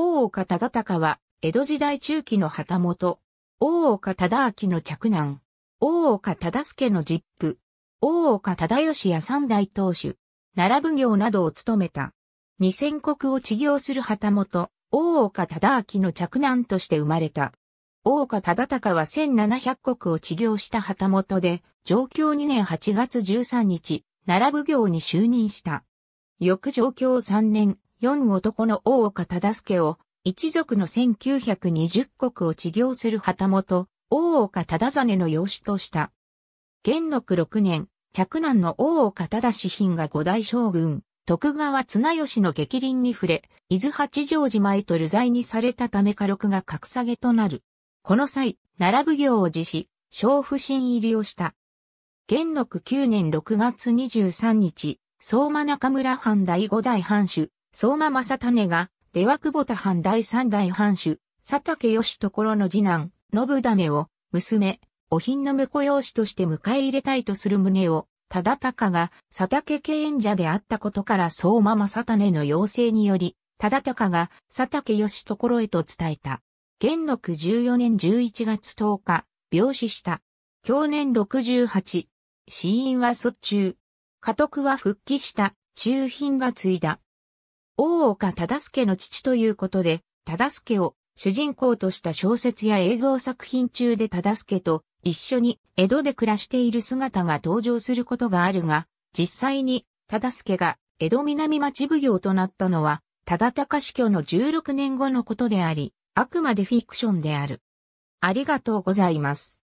大岡忠敬は、江戸時代中期の旗本、大岡忠明の着男、大岡忠助の実父、大岡忠義や三代当主、奈良奉行などを務めた。二千国を治業する旗本、大岡忠明の着男として生まれた。大岡忠敬は千七百国を治業した旗本で、上京二年八月十三日、奈良奉行に就任した。翌上京三年、四男の大岡忠助を、一族の1920国を治療する旗本、大岡忠真の養子とした。元禄6年、嫡男の大岡忠品が五代将軍、徳川綱吉の激輪に触れ、伊豆八丈島へと流罪にされたため火力が格下げとなる。この際、奈良奉行を辞し、小不審入りをした。元禄9年6月23日、相馬中村藩第五代藩主、相馬正種が、出羽久保田藩第三代藩主、佐竹義所の次男、信種を、娘、お品の婿養子として迎え入れたいとする旨を、忠高が佐竹敬遠者であったことから相馬正種の要請により、忠高が佐竹義所へと伝えた。元禄14年11月10日、病死した。去年68。死因は卒中。家督は復帰した。中品が継いだ。大岡忠助の父ということで、忠助を主人公とした小説や映像作品中で忠助と一緒に江戸で暮らしている姿が登場することがあるが、実際に忠助が江戸南町奉行となったのは、忠隆死去の16年後のことであり、あくまでフィクションである。ありがとうございます。